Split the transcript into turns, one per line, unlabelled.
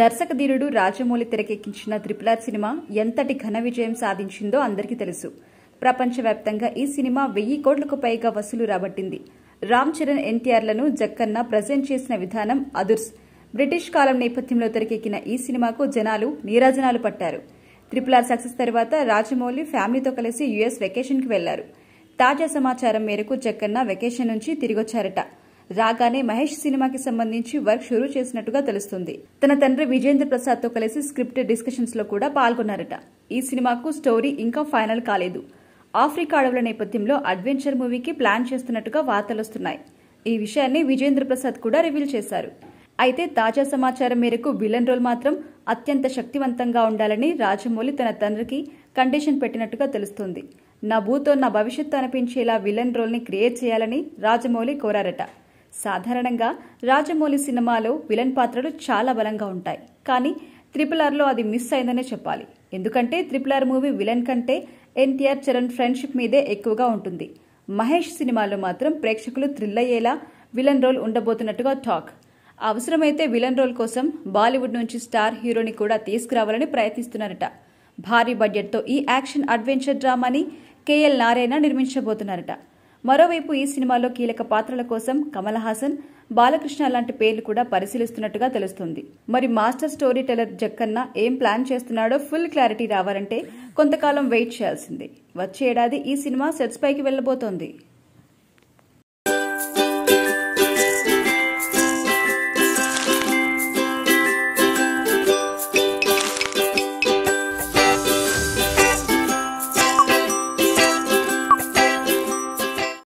దర్శకధీరుడు రాజమౌళి తెరకెక్కించిన triple R cinema ఎంతటి ఘన విజయం సాధించిందో అందరికీ తెలుసు ప్రపంచవ్యాప్తంగా ఈ సినిమా వెయ్యి కోట్లకు పైగా వసూలు రాబట్టింది రామ్ చరణ్ ఎన్టీఆర్లను జక్కన్న ప్రజెంట్ చేసిన విధానం అదుర్స్ బ్రిటిష్ కాలం నేపథ్యంలో తెరకెక్కిన ఈ సినిమాకు జనాలు నీరాజనాలు పట్టారు త్రిపుల సక్సెస్ తర్వాత రాజమౌళి ఫ్యామిలీతో కలిసి యుఎస్ వెకేషన్కి వెళ్లారు తాజా సమాచారం మేరకు జక్కన్న వెకేషన్ నుంచి తిరిగొచ్చారట రాగానే మహేష్ సినిమాకి సంబంధించి వర్క్ షురూ చేసినట్టుగా తెలుస్తుంది తన తండ్రి విజేంద్ర ప్రసాద్ తో కలిసి స్క్రిప్ట్ డిస్కషన్స్ లో కూడా పాల్గొన్నారట ఈ సినిమాకు స్టోరీ ఇంకా ఫైనల్ కాలేదు ఆఫ్రికా అడవుల నేపథ్యంలో అడ్వెంచర్ మూవీకి ప్లాన్ చేస్తున్నట్టుగా వార్తలొస్తున్నాయి ఈ విషయాన్ని విజేంద్ర ప్రసాద్ కూడా రివీల్ చేశారు అయితే తాజా సమాచారం మేరకు విలన్ రోల్ మాత్రం అత్యంత శక్తివంతంగా ఉండాలని రాజమౌళి తన తండ్రికి కండిషన్ పెట్టినట్టుగా తెలుస్తుంది నా భూతో నా భవిష్యత్తు అనిపించేలా విలన్ రోల్ని క్రియేట్ చేయాలని రాజమౌళి కోరారట సాధారణంగా రాజమౌళి సినిమాలో విలన్ పాత్రలు చాలా బలంగా ఉంటాయి కానీ త్రిపుల్ ఆర్లో అది మిస్ అయిందనే చెప్పాలి ఎందుకంటే త్రిపుల్ ఆర్ మూవీ విలన్ కంటే ఎన్టీఆర్ చరణ్ ఫ్రెండ్షిప్ మీదే ఎక్కువగా ఉంటుంది మహేష్ సినిమాలో మాత్రం ప్రేక్షకులు థ్రిల్ అయ్యేలా విలన్ రోల్ ఉండబోతున్నట్టుగా టాక్ అవసరమైతే విలన్ రోల్ కోసం బాలీవుడ్ నుంచి స్టార్ హీరోని కూడా తీసుకురావాలని ప్రయత్నిస్తున్నారట భారీ బడ్జెట్తో ఈ యాక్షన్ అడ్వెంచర్ డ్రామాని కేఎల్ నారాయణ నిర్మించబోతున్నారట మరోవైపు ఈ సినిమాలో కీలక పాత్రల కోసం కమల్ హాసన్ బాలకృష్ణ లాంటి పేర్లు కూడా పరిశీలిస్తున్నట్టుగా తెలుస్తుంది మరి మాస్టర్ స్టోరీ టెలర్ జక్కన్న ఏం ప్లాన్ చేస్తున్నాడో ఫుల్ క్లారిటీ రావాలంటే కొంతకాలం వెయిట్ చేయాల్సిందే వచ్చే ఏడాది ఈ సినిమా సెట్స్ పైకి వెళ్లబోతోంది